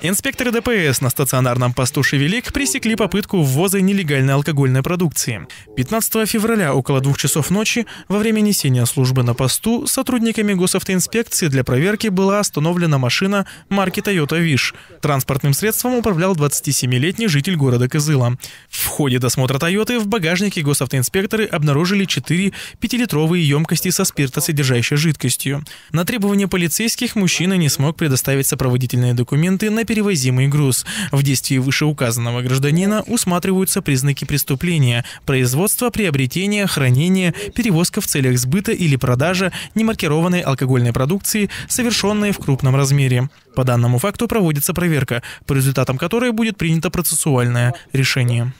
Инспекторы ДПС на стационарном посту «Шевелик» пресекли попытку ввоза нелегальной алкогольной продукции. 15 февраля около двух часов ночи во время несения службы на посту сотрудниками госавтоинспекции для проверки была остановлена машина марки Toyota Wish. Транспортным средством управлял 27-летний житель города Кызыла. В ходе досмотра Toyota в багажнике госавтоинспекторы обнаружили 4 5-литровые емкости со спиртосодержащей жидкостью. На требование полицейских мужчина не смог предоставить сопроводительные документы на перевозимый груз. В действии вышеуказанного гражданина усматриваются признаки преступления, производства, приобретения, хранения, перевозка в целях сбыта или продажи немаркированной алкогольной продукции, совершенные в крупном размере. По данному факту проводится проверка, по результатам которой будет принято процессуальное решение.